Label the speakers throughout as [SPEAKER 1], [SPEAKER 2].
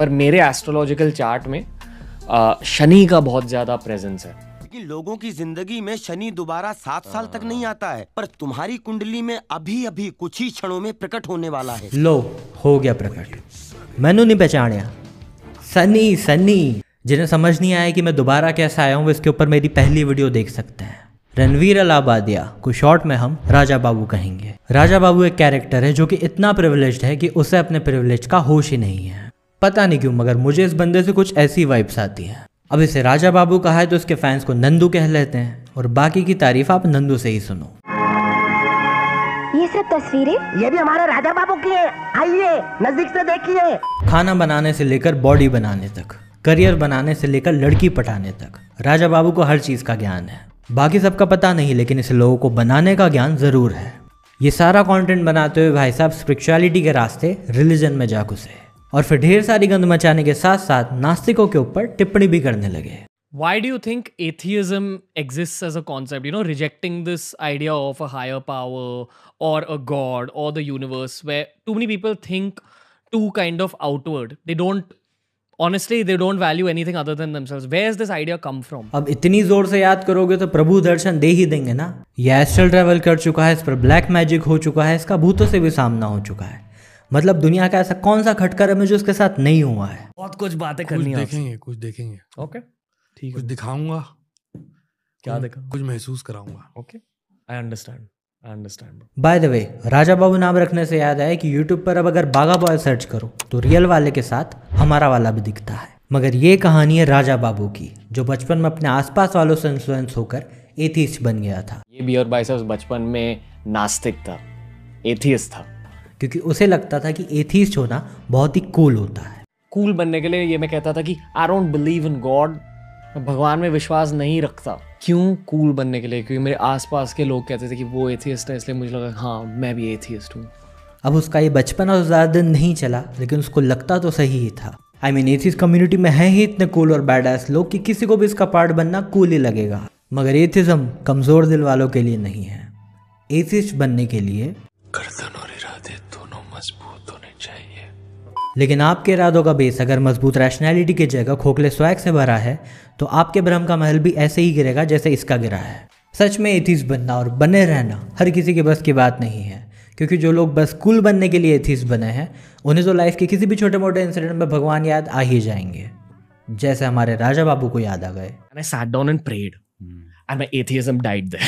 [SPEAKER 1] पर मेरे astrological chart में शनि का बहुत ज़्यादा प्रेजेंस है कि लोगों की जिंदगी में शनि दोबारा सात साल तक नहीं आता है पर तुम्हारी कुंडली में अभी अभी कुछ ही क्षणों में प्रकट होने वाला है लो हो गया प्रकट मैनू नहीं पहचानिया सनी सनी जिन्हें समझ नहीं आया कि मैं दोबारा कैसे आया हूँ इसके ऊपर मेरी पहली वीडियो देख सकते हैं रणवीर अलाबादिया को शॉर्ट में हम राजा बाबू कहेंगे राजा बाबू एक कैरेक्टर है जो कि इतना प्रिविलेज है कि उसे अपने प्रिविलेज का होश ही नहीं है पता नहीं क्यों मगर मुझे इस बंदे से कुछ ऐसी वाइब्स आती हैं अब इसे राजा बाबू कहा है तो उसके फैंस को नंदू कह लेते हैं और बाकी की तारीफ आप नंदू से ही सुनो ये सब तस्वीरें ये भी हमारे राजा बाबू की है आइए नजदीक से देखिए खाना बनाने से लेकर बॉडी बनाने तक करियर बनाने से लेकर लड़की पटाने तक राजा बाबू को हर चीज का ज्ञान है बाकी सबका पता नहीं लेकिन इसे लोगों को बनाने का ज्ञान जरूर है ये सारा कंटेंट बनाते हुए भाई साहब स्पिरिचुअलिटी के रास्ते रिलीजन में जा घुसे और फिर ढेर सारी गंद मचाने के साथ साथ नास्तिकों के ऊपर टिप्पणी भी करने लगे Why do you think atheism exists as a concept? You know, rejecting this idea of a higher power or a god or the universe, where too many people think too kind of outward. They don't honestly they don't value anything other than themselves where is this idea come from अब इतनी जोर से याद करोगे तो प्रभु दर्शन दे ही देंगे ना ये एस्ट्रल कर चुका है इस पर ब्लैक मैजिक हो चुका है इसका भूतों से भी सामना हो चुका है मतलब दुनिया का ऐसा कौन सा खटकर है जो उसके साथ नहीं हुआ है बहुत कुछ बातें करनी देखेंगे कुछ देखेंगे ओके ठीक कुछ दिखाऊंगा क्या देखा कुछ महसूस कराऊंगा okay I understand by the way Raja Babu नाम रखने से याद आया कि YouTube पर अब अगर बागा बॉय सर्च करो तो रियल वाले के साथ हमारा वाला भी दिखता है मगर ये कहानी है राजा बाबू की जो बचपन में अपने आसपास वालों से इन्फ्लुएंस होकर एथियस्ट बन गया था ये और बाइसेप्स बचपन में नास्तिक था एथियस्ट था क्योंकि उसे लगता था कि एथीस्ट होना बहुत ही कूल होता है कूल बनने के लिए ये मैं कहता था कि I don't believe in God मैं भगवान में विश्वास नहीं रखता क्यों कूल बनने के लिए क्योंकि मेरे आसपास के लोग कहते थे कि वो एथियस्ट है इसलिए मुझे लगा हाँ मैं भी एथियस्ट हूँ अब उसका ये बचपन और ज़्यादा दिन नहीं चला लेकिन उसको लगता तो सही ही था आई मीन एथियस्ट कम्युनिटी में है ही इतने कूल और बैड एस लोग कि किसी को भी इसका पार्ट बनना कूल ही लगेगा मगर एथिज्म कमज़ोर दिल वालों के लिए नहीं है एथिस्ट बनने के लिए गर्दन और लेकिन आपके इरादों का बेस अगर मजबूत रैशनैलिटी की जगह खोखले स्वैग से भरा है तो आपके भ्रम का महल भी ऐसे ही गिरेगा जैसे इसका गिरा है सच में एथिस बनना और बने रहना हर किसी के बस की बात नहीं है क्योंकि जो लोग बस कूल बनने के लिए एथिस बने हैं उन्हें तो लाइफ के किसी भी छोटे मोटे इंसिडेंट में भगवान याद आ ही जाएंगे जैसे हमारे राजा बाबू को याद आ गए हम्म।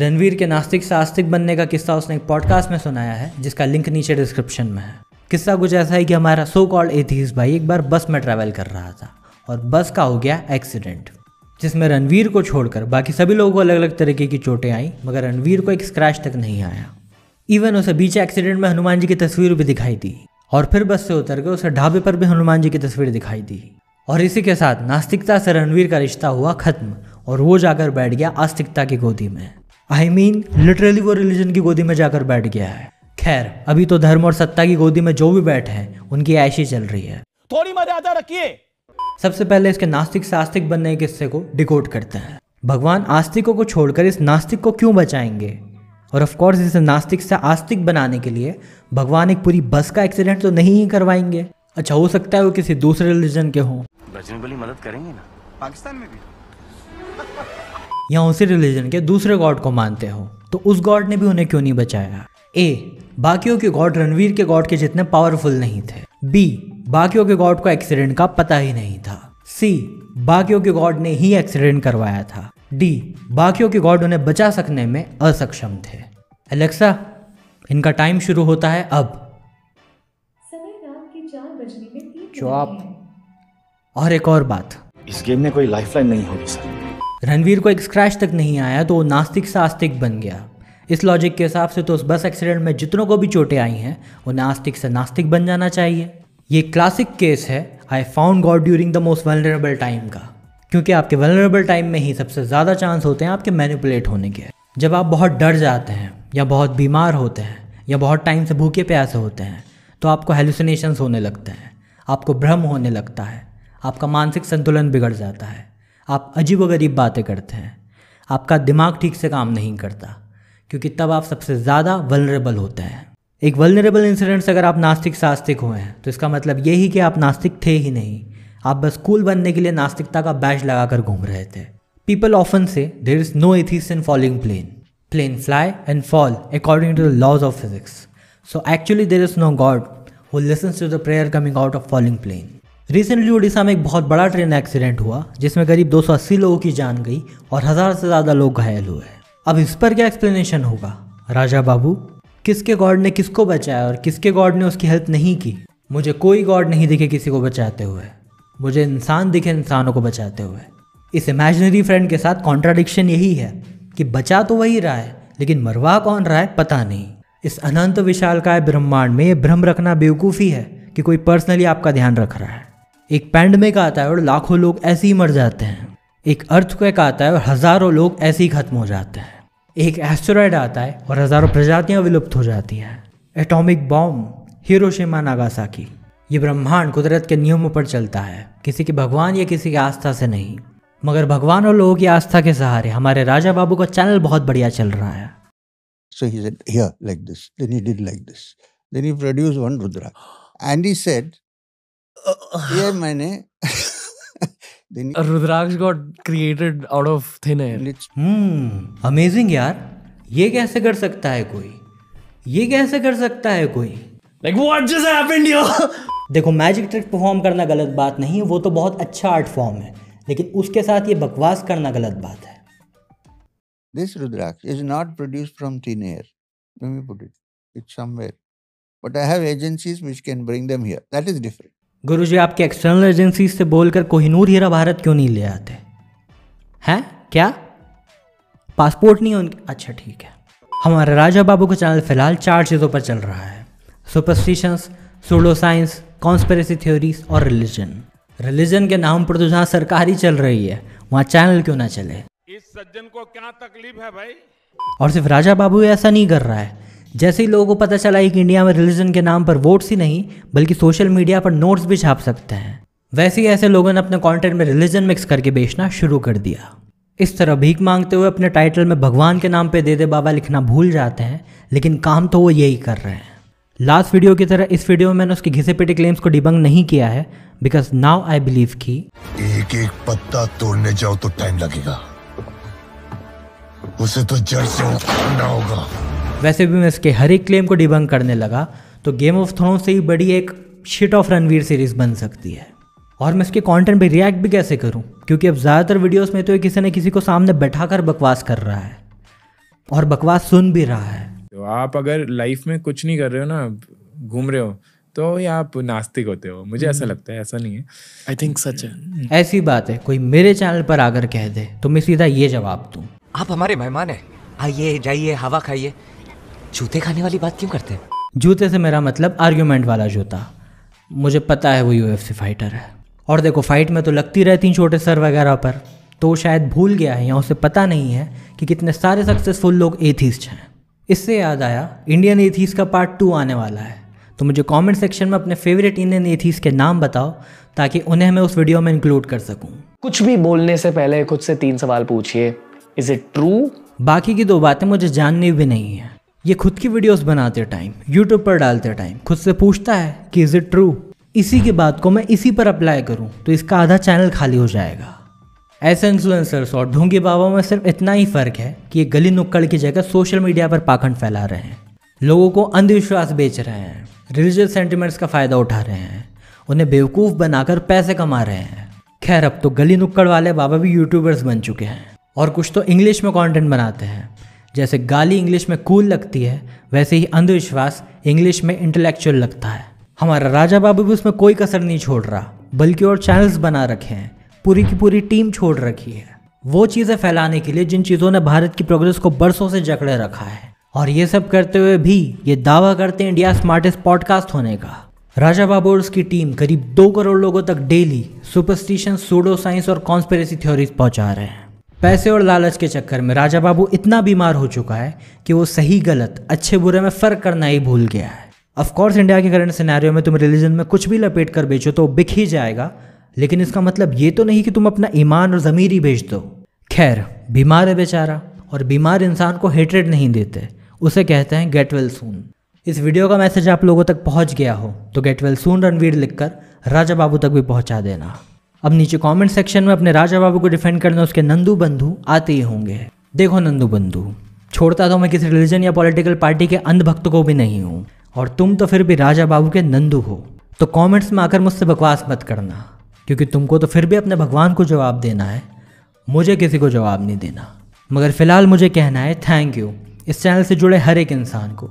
[SPEAKER 1] रणवीर के नास्तिक से आस्तिक बनने का किस्सा उसने एक पॉडकास्ट में सुनाया है जिसका लिंक नीचे डिस्क्रिप्शन में है किस्सा कुछ ऐसा है कि हमारा सो कॉल्ड एथीस भाई एक बार बस में ट्रैवल कर रहा था और बस का हो गया एक्सीडेंट जिसमें रणवीर को छोड़कर बाकी सभी लोगों को अलग अलग तरीके की चोटें आई मगर रणवीर को एक स्क्रैच तक नहीं आया इवन उसे बीच एक्सीडेंट में हनुमान जी की तस्वीर भी दिखाई दी और फिर बस से उतर के उसे ढाबे पर भी हनुमान जी की तस्वीर दिखाई दी और इसी के साथ नास्तिकता से रणवीर का रिश्ता हुआ खत्म और वो जाकर बैठ गया आस्तिकता की गोदी में आई मीन लिटरली वो रिलीजन की गोदी में जाकर बैठ गया है खैर अभी तो धर्म और सत्ता की गोदी में जो भी बैठे हैं उनकी ऐशी चल रही है थोड़ी मर्यादा रखिए सबसे पहले इसके नास्तिक से आस्तिक बनने के किस्से को डिकोड करते हैं भगवान आस्तिकों को छोड़कर इस नास्तिक को क्यों बचाएंगे और ऑफ कोर्स इसे नास्तिक से आस्तिक बनाने के लिए भगवान एक पूरी बस का एक्सीडेंट तो नहीं ही करवाएंगे अच्छा हो सकता है वो किसी दूसरे रिलीजन के हों बजरंगबली मदद करेंगे ना पाकिस्तान में भी या उसी रिलीजन के दूसरे गॉड को मानते हो तो उस गॉड ने भी उन्हें क्यों नहीं बचाया ए बाकियों के गॉड रणवीर के गॉड के जितने पावरफुल नहीं थे बी बाकियों के गॉड को एक्सीडेंट का पता ही नहीं था सी बाकियों के गॉड ने ही एक्सीडेंट करवाया था डी बाकियों के गॉड उन्हें बचा सकने में असक्षम थे एलेक्सा इनका टाइम शुरू होता है अब चौप और एक और बात इस गेम में कोई लाइफलाइन नहीं होगी सर रणवीर को एक स्क्रैच तक नहीं आया तो वो नास्तिक से आस्तिक बन गया इस लॉजिक के हिसाब से तो उस बस एक्सीडेंट में जितनों को भी चोटें आई हैं वो नास्तिक से नास्तिक बन जाना चाहिए ये क्लासिक केस है I found God during the most vulnerable time का क्योंकि आपके वनरेबल टाइम में ही सबसे ज़्यादा चांस होते हैं आपके मैनिपुलेट होने के जब आप बहुत डर जाते हैं या बहुत बीमार होते हैं या बहुत टाइम से भूखे प्यासे होते हैं तो आपको हेलुसिनेशंस होने लगते हैं आपको भ्रम होने लगता है आपका मानसिक संतुलन बिगड़ जाता है आप अजीबोगरीब बातें करते हैं आपका दिमाग ठीक से काम नहीं करता क्योंकि तब आप सबसे ज़्यादा वलरेबल होते हैं एक वलरेबल इंसिडेंट से अगर आप नास्तिक सास्तिक हुए हैं तो इसका मतलब यही कि आप नास्तिक थे ही नहीं आप बस कूल बनने के लिए नास्तिकता का बैच लगाकर घूम रहे थे पीपल ऑफन से there is no atheist in falling plane plane fly and fall according to the laws of physics so actually there is no God who listens to the prayer coming out of falling plane recently Odisha में एक बहुत बड़ा train accident हुआ जिसमें करीब 280 लोगों की जान गई और हज़ार से ज़्यादा लोग घायल हुए अब इस पर क्या एक्सप्लेनेशन होगा राजा बाबू किसके गॉड ने किसको बचाया और किसके गॉड ने उसकी हेल्प नहीं की मुझे कोई गॉड नहीं दिखे किसी को बचाते हुए मुझे इंसान दिखे इंसानों को बचाते हुए इस इमेजनरी फ्रेंड के साथ कॉन्ट्राडिक्शन यही है कि बचा तो वही रहा है लेकिन मरवा कौन रहा है पता नहीं इस अनंत विशाल का ब्रह्मांड में ये भ्रम रखना बेवकूफ़ी है कि कोई पर्सनली आपका ध्यान रख रहा है एक पैंडमिक आता है और लाखों लोग ऐसे ही मर जाते हैं एक अर्थ आता है और हज़ारों लोग ऐसे ही खत्म हो जाते हैं एक एस्टेरॉयड आता है और हज़ारों प्रजातियां विलुप्त हो जाती हैं एटॉमिक बॉम्ब हिरोशिमा नागासाकी ये ब्रह्मांड कुदरत के नियमों पर चलता है किसी के भगवान या किसी की आस्था से नहीं मगर भगवान और लोगों की आस्था के सहारे हमारे राजा बाबू का चैनल बहुत बढ़िया चल रहा है So he said, Here, like this. Then he did like this. Then he produced one Rudra. And he said, ये uh, uh, मैंने rudraksha got created out of thin air amazing यार ये कैसे कर सकता है कोई ये कैसे कर सकता है कोई like what just happened here देखो मैजिक ट्रिक परफॉर्म करना गलत बात नहीं है वो तो बहुत अच्छा आर्ट फॉर्म है लेकिन उसके साथ ये बकवास करना गलत बात है this rudraksha is not produce from thin air let me put it it's somewhere but I have agencies which can bring them here that is different guru ji आपके एक्सटर्नल एजेंसी से बोलकर कोहिनूर हीरा भारत क्यों नहीं ले आते हैं क्या पासपोर्ट नहीं है उनके अच्छा ठीक है हमारे राजा बाबू का चैनल फिलहाल चार चीज़ों पर चल रहा है superstitions pseudo science conspiracy theories और रिलीजन रिलीजन के नाम पर तो जहाँ सरकार ही चल रही है वहाँ चैनल क्यों ना चले इस सज्जन को क्या तकलीफ है भाई और सिर्फ राजा बाबू ऐसा नहीं कर रहा है जैसे ही लोगों को पता चला है कि इंडिया में रिलीजन के नाम पर वोट्स ही नहीं बल्कि सोशल मीडिया पर नोट्स भी छाप सकते हैं वैसे ही ऐसे लोगों ने अपने कंटेंट में रिलीजन मिक्स करके बेचना शुरू कर दिया इस तरह भीख मांगते हुए अपने टाइटल में भगवान के नाम पे दे दे बाबा लिखना भूल जाते हैं लेकिन काम तो वो यही कर रहे हैं लास्ट वीडियो की तरह इस वीडियो में मैंने उसके घिसे पिटे क्लेम्स को डिबंग नहीं किया है बिकॉज नाउ आई बिलीव की एक एक पत्ता तोड़ने जाओ तो टाइम लगेगा उसे तो जड़ से उखाड़ना होगा वैसे भी मैं इसके हर एक क्लेम को डिबंग करने लगा तो गेम ऑफ थ्रोन से ही बड़ी एक शिट ऑफ रणवीर सीरीज बन सकती है और मैं इसके कंटेंट पे रिएक्ट भी कैसे करूं क्योंकि अब ज़्यादातर वीडियोस में तो ये किसी न किसी को सामने बैठा कर बकवास कर रहा है और बकवास सुन भी रहा है तो आप अगर लाइफ में कुछ नहीं कर रहे हो ना घूम रहे हो तो ये आप नास्तिक होते हो मुझे ऐसा हम्म। लगता है ऐसा नहीं है आई थिंक सच है ऐसी बात है कोई मेरे चैनल पर आकर कह दे तो मैं सीधा ये जवाब दूँ आप हमारे मेहमान हैं आइए जाइए हवा खाइए जूते खाने वाली बात क्यों करते हैं जूते से मेरा मतलब आर्ग्यूमेंट वाला जूता मुझे पता है वो यू फाइटर है और देखो फाइट में तो लगती रहती छोटे सर वगैरह पर तो शायद भूल गया है या उसे पता नहीं है कि कितने सारे सक्सेसफुल लोग एथीस्ट हैं इससे याद आया इंडियन एथीस का पार्ट टू आने वाला है तो मुझे कमेंट सेक्शन में अपने फेवरेट इंडियन एथीस के नाम बताओ ताकि उन्हें मैं उस वीडियो में इंक्लूड कर सकूं कुछ भी बोलने से पहले खुद से तीन सवाल पूछिए इज इट ट्रू बाकी की दो बातें मुझे जाननी भी नहीं है ये खुद की वीडियोस बनाते टाइम यूट्यूब पर डालते टाइम खुद से पूछता है कि इज़ इट ट्रू इसी के बाद को मैं इसी पर अप्लाई करूं तो इसका आधा चैनल खाली हो जाएगा ऐसे इन्फ्लुएंसर्स और ढोंगी बाबा में सिर्फ इतना ही फर्क है कि ये गली नुक्कड़ की जगह सोशल मीडिया पर पाखंड फैला रहे हैं लोगों को अंधविश्वास बेच रहे हैं रिलीजियस सेंटिमेंट्स का फ़ायदा उठा रहे हैं उन्हें बेवकूफ़ बनाकर पैसे कमा रहे हैं खैर अब तो गली नुक्कड़ वाले बाबा भी यूट्यूबर्स बन चुके हैं और कुछ तो इंग्लिश में कंटेंट बनाते हैं जैसे गाली इंग्लिश में कूल लगती है वैसे ही अंधविश्वास इंग्लिश में इंटेलेक्चुअल लगता है हमारा राजा बाबू भी उसमें कोई कसर नहीं छोड़ रहा बल्कि और चैनल्स बना रखे हैं पूरी की पूरी टीम छोड़ रखी है वो चीज़ें फैलाने के लिए जिन चीज़ों ने भारत की प्रोग्रेस को बरसों से जकड़े रखा है और ये सब करते हुए भी ये दावा करते हैं इंडिया स्मार्टेस्ट पॉडकास्ट होने का राजा बाबू और उसकी टीम करीब दो करोड़ लोगों तक डेली सुपरस्टिशन सूडो साइंस और कॉन्स्पेरेसी थ्योरीज पहुंचा रहे हैं पैसे और लालच के चक्कर में राजा बाबू इतना बीमार हो चुका है कि वो सही गलत अच्छे बुरे में फ़र्क करना ही भूल गया है अफकोर्स इंडिया के करंट सिनेरियो में तुम रिलीजन में कुछ भी लपेट कर बेचो तो बिक ही जाएगा लेकिन इसका मतलब ये तो नहीं कि तुम अपना ईमान और ज़मीर ही बेच दो खैर बीमार है बेचारा और बीमार इंसान को हेटरेड नहीं देते उसे कहते हैं गेट वेल सून इस वीडियो का मैसेज आप लोगों तक पहुंच गया हो तो गेट वेल सून रणवीर लिखकर राजा बाबू तक भी पहुंचा देना अब नीचे कमेंट सेक्शन में अपने राजा बाबू को डिफेंड करना उसके नंदू बंधु आते ही होंगे देखो नंदू बंधु छोड़ता तो मैं किसी रिलीजन या पॉलिटिकल पार्टी के अंधभक्त को भी नहीं हूँ और तुम तो फिर भी राजा बाबू के नंदू हो तो कमेंट्स में आकर मुझसे बकवास मत करना क्योंकि तुमको तो फिर भी अपने भगवान को जवाब देना है मुझे किसी को जवाब नहीं देना मगर फ़िलहाल मुझे कहना है थैंक यू इस चैनल से जुड़े हर एक इंसान को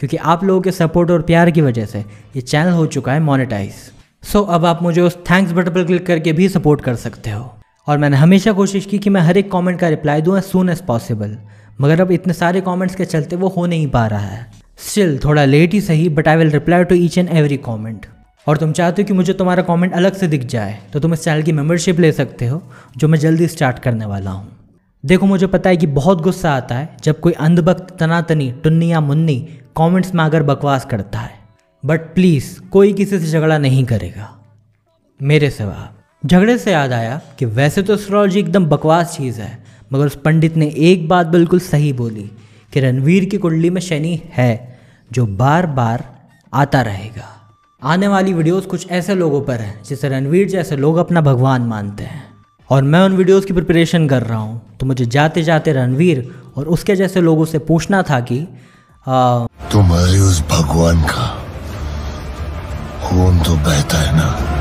[SPEAKER 1] क्योंकि आप लोगों के सपोर्ट और प्यार की वजह से ये चैनल हो चुका है मोनेटाइज़ सो so, अब आप मुझे उस थैंक्स बटन पर क्लिक करके भी सपोर्ट कर सकते हो और मैंने हमेशा कोशिश की कि मैं हर एक कमेंट का रिप्लाई दूँ एज सुन एज पॉसिबल मगर अब इतने सारे कमेंट्स के चलते वो हो नहीं पा रहा है स्टिल थोड़ा लेट ही सही but I will reply to each and every comment और तुम चाहते हो कि मुझे तुम्हारा कॉमेंट अलग से दिख जाए तो तुम इस चैनल की मेम्बरशिप ले सकते हो जो मैं जल्दी स्टार्ट करने वाला हूँ देखो मुझे पता है कि बहुत गुस्सा आता है जब कोई अंधभक्त तनातनी टुन्नी या मुन्नी कॉमेंट्स में आकर बकवास करता है बट प्लीज़ कोई किसी से झगड़ा नहीं करेगा मेरे सवाल झगड़े से याद आया कि वैसे तो एस्ट्रोलॉजी एकदम बकवास चीज़ है मगर उस पंडित ने एक बात बिल्कुल सही बोली कि रणवीर की कुंडली में शनि है जो बार बार आता रहेगा आने वाली वीडियोस कुछ ऐसे लोगों पर हैं जिसे रणवीर जैसे लोग अपना भगवान मानते हैं और मैं उन वीडियोस की प्रिपरेशन कर रहा हूँ तो मुझे जाते जाते रणवीर और उसके जैसे लोगों से पूछना था कि आ, तुम्हारे उस भगवान का खून तो बहता है ना